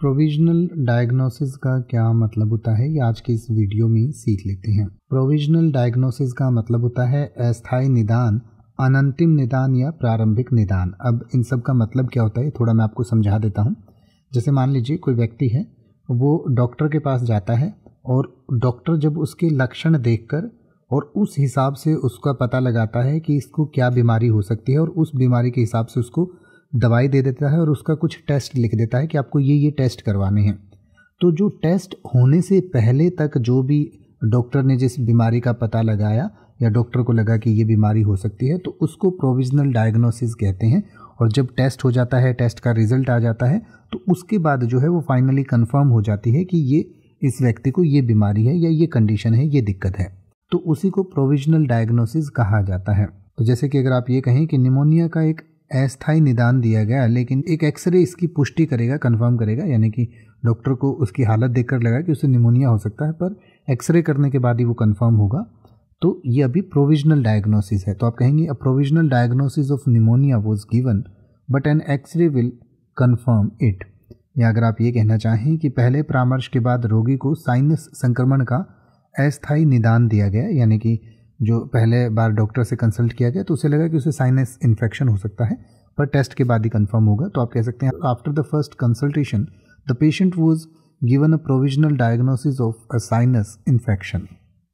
provisional diagnosis का क्या मतलब होता है ये आज के इस वीडियो में सीख लेते हैं प्रोविजनल डायग्नोसिस का मतलब होता है अस्थायी निदान अनंतिम निदान या प्रारंभिक निदान अब इन सब का मतलब क्या होता है थोड़ा मैं आपको समझा देता हूँ जैसे मान लीजिए कोई व्यक्ति है वो डॉक्टर के पास जाता है और डॉक्टर जब उसके लक्षण कर और उस हिसाब से उसका पता लगाता है कि इसको क्या बीमारी हो सकती है और उस बीमारी के हिसाब से उसको दवाई दे देता है और उसका कुछ टेस्ट लिख देता है कि आपको ये ये टेस्ट करवाने हैं तो जो टेस्ट होने से पहले तक जो भी डॉक्टर ने जिस बीमारी का पता लगाया या डॉक्टर को लगा कि ये बीमारी हो सकती है तो उसको प्रोविजनल डायग्नोसिस कहते हैं और जब टेस्ट हो जाता है टेस्ट का रिजल्ट आ जाता है तो उसके बाद जो है वो फाइनली कंफर्म हो जाती है कि ये इस व्यक्ति को ये बीमारी है या ये कंडीशन है ये दिक्कत है तो उसी को प्रोविजनल डायग्नोसिस कहा जाता है तो जैसे कि अगर आप ये कहें कि निमोनिया का एक अस्थाई निदान दिया गया लेकिन एक एक्सरे इसकी पुष्टि करेगा कंफर्म करेगा यानी कि डॉक्टर को उसकी हालत देखकर लगा कि उसे निमोनिया हो सकता है पर एक्सरे करने के बाद ही वो कंफर्म होगा तो ये अभी प्रोविजनल डायग्नोसिस है तो आप कहेंगे a provisional diagnosis of pneumonia was given but an x ray will confirm it या अगर आप ये कहना चाहें कि पहले परामर्श के बाद रोगी को साइनस संक्रमण का अस्थायी निदान दिया गया यानी कि जो पहले बार डॉक्टर से कंसल्ट किया गया तो उसे लगा कि उसे साइनस इन्फेक्शन हो सकता है पर टेस्ट के बाद ही कंफर्म होगा तो आप कह सकते हैं after the first consultation the patient was given a provisional diagnosis of a sinus infection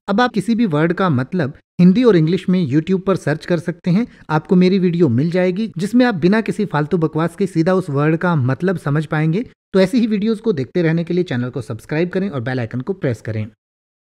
अब आप किसी भी वर्ड का मतलब हिंदी और इंग्लिश में YouTube पर सर्च कर सकते हैं आपको मेरी वीडियो मिल जाएगी जिसमें आप बिना किसी फालतू बकवास के सीधा उस वर्ड का मतलब समझ पाएंगे तो ऐसी ही वीडियोस को देखते रहने के लिए चैनल को सब्सक्राइब करें और बेल आइकन को प्रेस करें